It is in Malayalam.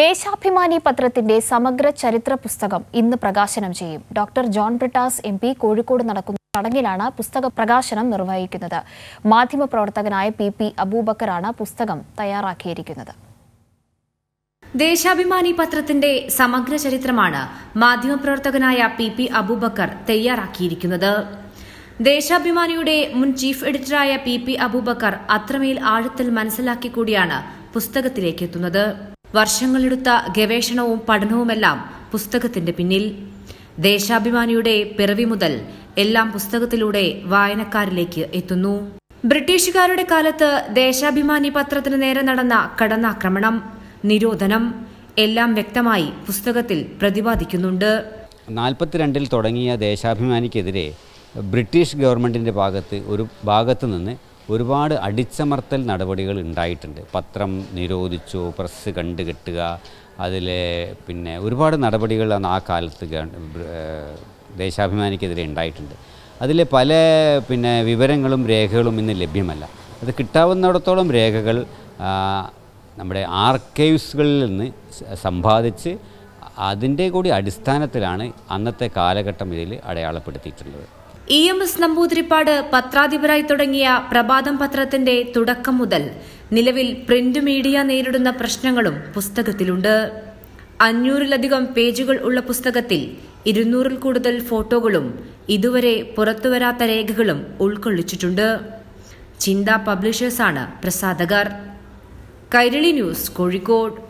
ദേശാഭിമാനി പത്രത്തിന്റെ സമഗ്ര ചരിത്ര പുസ്തകം ഇന്ന് പ്രകാശനം ചെയ്യും doctor John Brittas M P Kozhikode നടക്കുന്ന ചടങ്ങിലാണ് പുസ്തക പ്രകാശനം നിർവഹിക്കുന്നത് മാധ്യമപ്രവർത്തകനായ പി പി അബൂബക്കറാണ് പുസ്തകം തയ്യാറാക്കിയിരിക്കുന്നത് ദേശാഭിമാനി പത്രത്തിന്റെ സമഗ്ര ചരിത്രമാണ് മാധ്യമപ്രവർത്തകനായ പി പി അബൂബക്കർ തയ്യാറാക്കിയിരിക്കുന്നത് ദേശാഭിമാനിയുടെ മുൻ ചീഫ് എഡിറ്ററായ പി പി അബൂബക്കർ അത്രമേൽ ആഴത്തിൽ മനസ്സിലാക്കി കൂടിയാണ് പുസ്തകത്തിലേക്ക് എത്തുന്നത് വർഷങ്ങളെടുത്ത ഗവേഷണവും പഠനവുമെല്ലാം പുസ്തകത്തിന്റെ പിന്നിൽ ദേശാഭിമാനിയുടെ പിറവി മുതൽ എല്ലാം പുസ്തകത്തിലൂടെ വായനക്കാരിലേക്ക് എത്തുന്നു ബ്രിട്ടീഷുകാരുടെ കാലത്ത് ദേശാഭിമാനി പത്രത്തിന് നേരെ നടന്ന കടന്നാക്രമണം നിരോധനം എല്ലാം വ്യക്തമായി പുസ്തകത്തിൽ പ്രതിപാദിക്കുന്നുണ്ട് നാൽപ്പത്തിരണ്ടിൽ തുടങ്ങിയ ദേശാഭിമാനിക്കെതിരെ ബ്രിട്ടീഷ് ഗവൺമെന്റിന്റെ ഭാഗത്ത് ഒരു ഭാഗത്തു നിന്ന് ഒരുപാട് അടിച്ചമർത്തൽ നടപടികൾ ഉണ്ടായിട്ടുണ്ട് പത്രം നിരോധിച്ചു പ്രസ് കണ്ടുകെട്ടുക അതിലെ പിന്നെ ഒരുപാട് നടപടികളാണ് ആ കാലത്ത് ദേശാഭിമാനിക്കെതിരെ ഉണ്ടായിട്ടുണ്ട് അതിലെ പല പിന്നെ വിവരങ്ങളും രേഖകളും ഇന്ന് ലഭ്യമല്ല അത് കിട്ടാവുന്നിടത്തോളം രേഖകൾ നമ്മുടെ ആർക്കൈവ്സുകളിൽ നിന്ന് സമ്പാദിച്ച് അതിൻ്റെ കൂടി അടിസ്ഥാനത്തിലാണ് അന്നത്തെ കാലഘട്ടം ഇതിൽ അടയാളപ്പെടുത്തിയിട്ടുള്ളത് ഇ എം എസ് നമ്പൂതിരിപ്പാട് പത്രാധിപരായി തുടങ്ങിയ പ്രഭാതം പത്രത്തിന്റെ തുടക്കം മുതൽ നിലവിൽ പ്രിന്റ് മീഡിയ നേരിടുന്ന പ്രശ്നങ്ങളും പുസ്തകത്തിലുണ്ട് അഞ്ഞൂറിലധികം പേജുകൾ ഉള്ള പുസ്തകത്തിൽ ഇരുന്നൂറിൽ കൂടുതൽ ഫോട്ടോകളും ഇതുവരെ പുറത്തുവരാത്ത രേഖകളും ഉൾക്കൊള്ളിച്ചിട്ടുണ്ട് ചിന്ത പബ്ലിഷേഴ്സാണ് പ്രസാധകർ കൈരളി ന്യൂസ് കോഴിക്കോട്